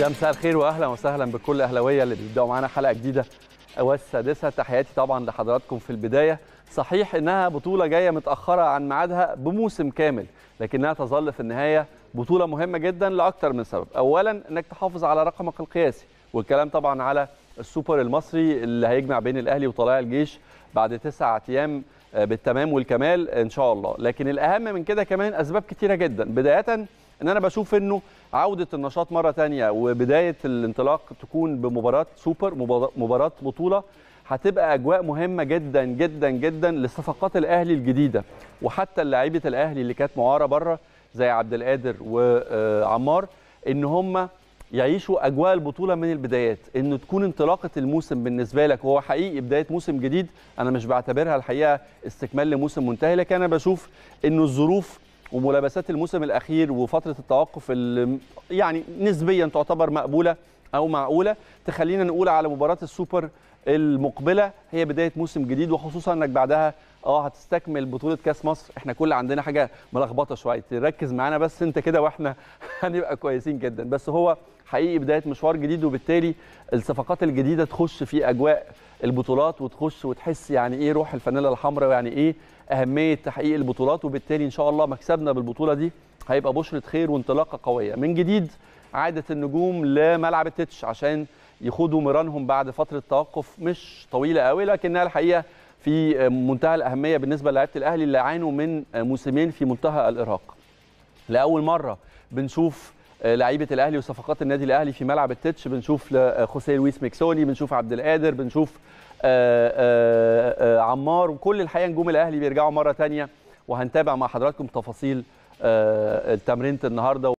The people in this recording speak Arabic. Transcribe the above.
يا مساء الخير واهلا وسهلا بكل اهلاويه اللي بيبداوا معانا حلقه جديده والسادسه تحياتي طبعا لحضراتكم في البدايه صحيح انها بطوله جايه متاخره عن ميعادها بموسم كامل لكنها تظل في النهايه بطوله مهمه جدا لاكثر من سبب اولا انك تحافظ على رقمك القياسي والكلام طبعا على السوبر المصري اللي هيجمع بين الاهلي وطلائع الجيش بعد تسعة ايام آه، بالتمام والكمال ان شاء الله لكن الاهم من كده كمان اسباب كتيره جدا بدايه ان انا بشوف انه عوده النشاط مره ثانيه وبدايه الانطلاق تكون بمباراه سوبر مباراه بطوله هتبقى اجواء مهمه جدا جدا جدا لصفقات الاهلي الجديده وحتى لعيبه الاهلي اللي كانت معاره بره زي عبد القادر وعمار آه، ان هم يعيشوا اجواء البطوله من البدايات انه تكون انطلاقه الموسم بالنسبه لك وهو حقيقي بدايه موسم جديد انا مش بعتبرها الحقيقه استكمال لموسم منتهي لكن انا بشوف انه الظروف وملابسات الموسم الاخير وفتره التوقف اللي يعني نسبيا تعتبر مقبوله او معقوله تخلينا نقول على مباراه السوبر المقبله هي بدايه موسم جديد وخصوصا انك بعدها اه هتستكمل بطوله كاس مصر احنا كل عندنا حاجه ملخبطه شويه ركز معانا بس انت كده واحنا هنبقى كويسين جدا بس هو حقيقي بدايه مشوار جديد وبالتالي الصفقات الجديده تخش في اجواء البطولات وتخش وتحس يعني ايه روح الفانيلا الحمراء ويعني ايه اهميه تحقيق البطولات وبالتالي ان شاء الله مكسبنا بالبطوله دي هيبقى بشره خير وانطلاقه قويه من جديد عاده النجوم لملعب التتش عشان يخوضوا مرانهم بعد فتره توقف مش طويله قوي لكنها الحقيقه في منتهى الاهميه بالنسبه للاعيبه الاهلي اللي عانوا من موسمين في منتهى الارهاق. لاول مره بنشوف لعيبه الاهلي وصفقات النادي الاهلي في ملعب التتش بنشوف خوسيه لويس ميكسوني بنشوف عبد القادر بنشوف آه، آه، آه، عمار وكل الحقيقه نجوم الاهلي بيرجعوا مره ثانيه وهنتابع مع حضراتكم تفاصيل تمرينه النهارده